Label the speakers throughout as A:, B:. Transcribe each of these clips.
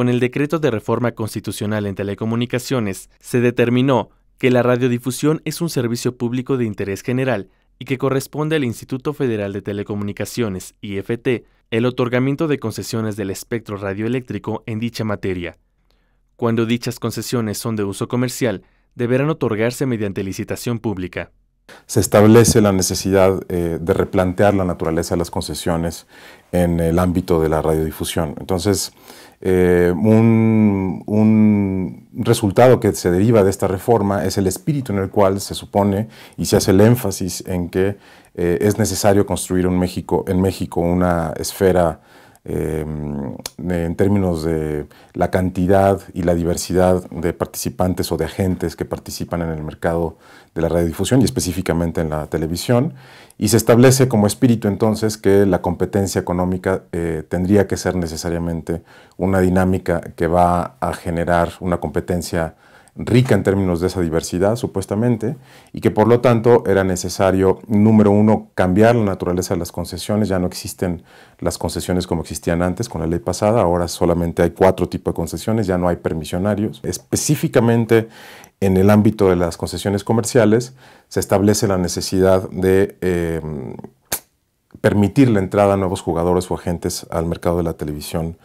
A: Con el decreto de reforma constitucional en telecomunicaciones, se determinó que la radiodifusión es un servicio público de interés general y que corresponde al Instituto Federal de Telecomunicaciones, IFT, el otorgamiento de concesiones del espectro radioeléctrico en dicha materia. Cuando dichas concesiones son de uso comercial, deberán otorgarse mediante licitación pública
B: se establece la necesidad eh, de replantear la naturaleza de las concesiones en el ámbito de la radiodifusión. Entonces, eh, un, resultado que se deriva de esta reforma es el espíritu en el cual se supone y se hace el énfasis en que eh, es necesario construir un México, en México una esfera Em, en términos de la cantidad y la diversidad de participantes o de agentes que participan en el mercado de la radiodifusión y específicamente en la televisión. Y se establece como espíritu entonces que la competencia económica eh, tendría que ser necesariamente una dinámica que va a generar una competencia rica en términos de esa diversidad, supuestamente, y que por lo tanto era necesario, número uno, cambiar la naturaleza de las concesiones. Ya no existen las concesiones como existían antes con la ley pasada, ahora solamente hay cuatro tipos de concesiones, ya no hay permisionarios. Específicamente en el ámbito de las concesiones comerciales se establece la necesidad de... Eh, permitir la entrada a nuevos jugadores o agentes al mercado de la televisión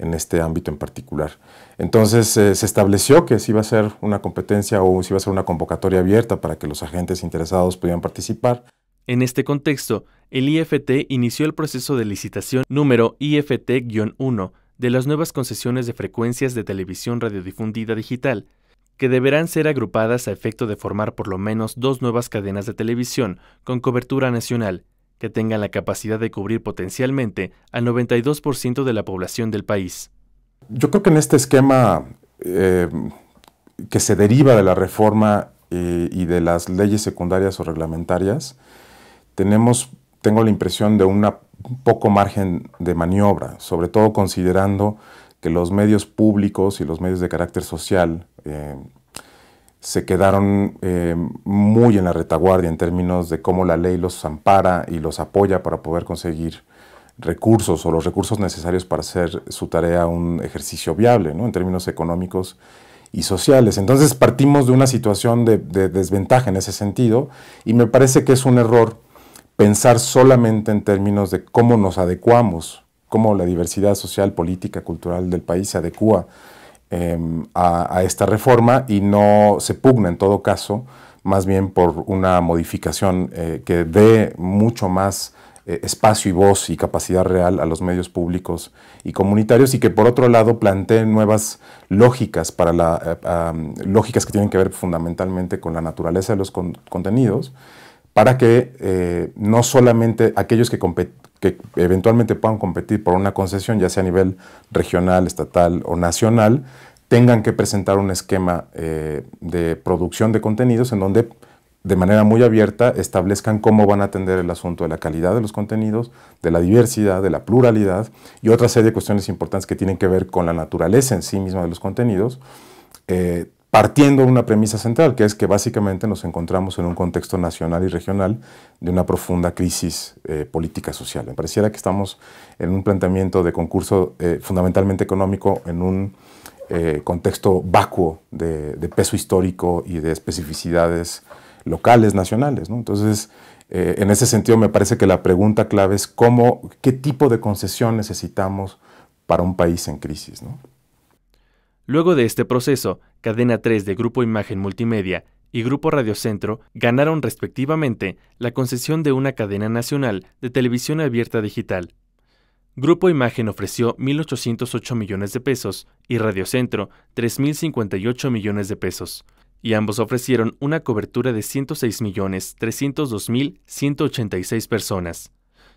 B: en este ámbito en particular. Entonces eh, se estableció que si iba a ser una competencia o si iba a ser una convocatoria abierta para que los agentes interesados pudieran participar.
A: En este contexto, el IFT inició el proceso de licitación número IFT-1 de las nuevas concesiones de frecuencias de televisión radiodifundida digital, que deberán ser agrupadas a efecto de formar por lo menos dos nuevas cadenas de televisión con cobertura nacional, que tengan la capacidad de cubrir potencialmente al 92% de la población del país.
B: Yo creo que en este esquema eh, que se deriva de la reforma eh, y de las leyes secundarias o reglamentarias, tenemos, tengo la impresión de un poco margen de maniobra, sobre todo considerando que los medios públicos y los medios de carácter social, eh, se quedaron eh, muy en la retaguardia en términos de cómo la ley los ampara y los apoya para poder conseguir recursos o los recursos necesarios para hacer su tarea un ejercicio viable en términos económicos y sociales. Entonces partimos de una situación de, de desventaja en ese sentido y me parece que es un error pensar solamente en términos de cómo nos adecuamos, cómo la diversidad social, política, cultural del país se adecua Em, a, esta reforma y no se pugna en todo caso, más bien por una modificación eh, que dé mucho más eh, espacio y voz y capacidad real a los medios públicos y comunitarios y que por otro lado plantee nuevas lógicas para la, eh, lógicas que tienen que ver fundamentalmente con la naturaleza de los contenidos para que eh, no solamente aquellos que, eventualmente puedan competir por una concesión, ya sea a nivel regional, estatal o nacional, tengan que presentar un esquema eh, de producción de contenidos en donde de manera muy abierta establezcan cómo van a atender el asunto de la calidad de los contenidos, de la diversidad, de la pluralidad y otra serie de cuestiones importantes que tienen que ver con la naturaleza en sí misma de los contenidos. Eh, partiendo de una premisa central, que es que básicamente nos encontramos en un contexto nacional y regional de una profunda crisis eh, política social. Me pareciera que estamos en un planteamiento de concurso eh, fundamentalmente económico, en un eh, contexto vacuo de, peso histórico y de especificidades locales, nacionales. Entonces, en ese sentido, me parece que la pregunta clave es cómo, qué tipo de concesión necesitamos para un país en
A: crisis. Luego de este proceso, Cadena 3 de Grupo Imagen Multimedia y Grupo Radiocentro ganaron respectivamente la concesión de una cadena nacional de televisión abierta digital. Grupo Imagen ofreció 1.808 millones de pesos y Radiocentro 3.058 millones de pesos, y ambos ofrecieron una cobertura de 106.302.186 personas.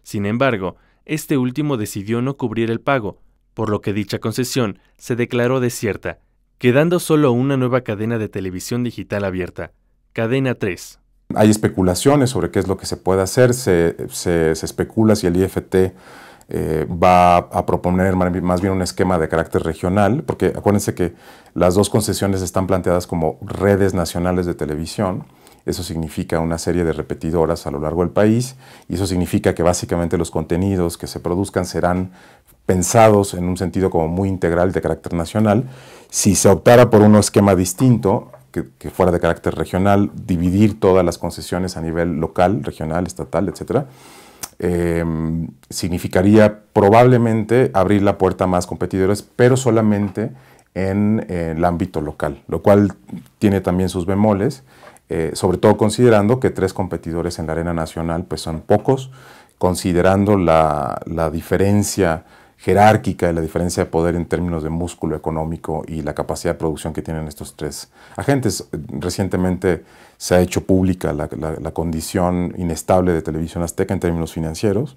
A: Sin embargo, este último decidió no cubrir el pago, por lo que dicha concesión se declaró desierta quedando solo una nueva cadena de televisión digital abierta, Cadena 3.
B: Hay especulaciones sobre qué es lo que se puede hacer, se, especula si el IFT eh, va a proponer más bien un esquema de carácter regional, porque acuérdense que las dos concesiones están planteadas como redes nacionales de televisión. Eso significa una serie de repetidoras a lo largo del país y eso significa que básicamente los contenidos que se produzcan serán pensados en un sentido como muy integral de carácter nacional. Si se optara por un esquema distinto, que, fuera de carácter regional, dividir todas las concesiones a nivel local, regional, estatal, etc., eh, significaría probablemente abrir la puerta a más competidores, pero solamente en eh, el ámbito local, lo cual tiene también sus bemoles, eh, sobre todo considerando que tres competidores en la arena nacional pues son pocos, considerando la, la diferencia jerárquica y la diferencia de poder en términos de músculo económico y la capacidad de producción que tienen estos tres agentes. Recientemente se ha hecho pública la, condición inestable de Televisión Azteca en términos financieros,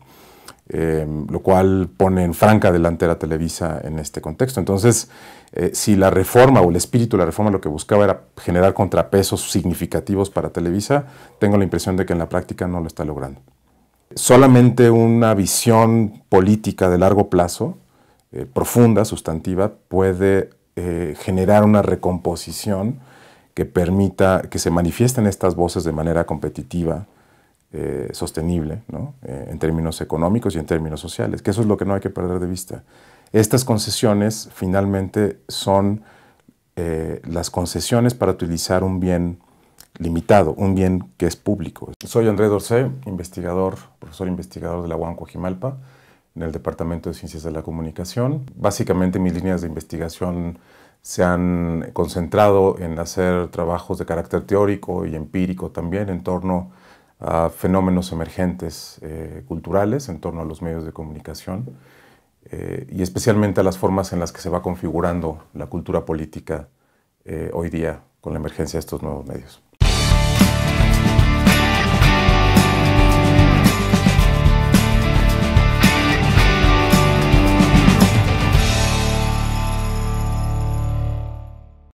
B: em, lo cual pone en franca delantera a Televisa en este contexto. Entonces, eh, si la reforma o el espíritu de la reforma lo que buscaba era generar contrapesos significativos para Televisa, tengo la impresión de que en la práctica no lo está logrando solamente una visión política de largo plazo, eh, profunda, sustantiva, puede eh, generar una recomposición que permita que se manifiesten estas voces de manera competitiva, eh, sostenible, ¿no? en términos económicos y en términos sociales, que eso es lo que no hay que perder de vista. Estas concesiones finalmente son las concesiones para utilizar un bien limitado, un bien que es público. Soy André Dorcé, investigador, profesor investigador de la UAM Coajimalpa, en el Departamento de Ciencias de la Comunicación. Básicamente mis líneas de investigación se han concentrado en hacer trabajos de carácter teórico y empírico también en torno a fenómenos emergentes eh, culturales, en torno a los medios de comunicación eh, y especialmente a las formas en las que se va configurando la cultura política eh, hoy día con la emergencia de estos nuevos medios.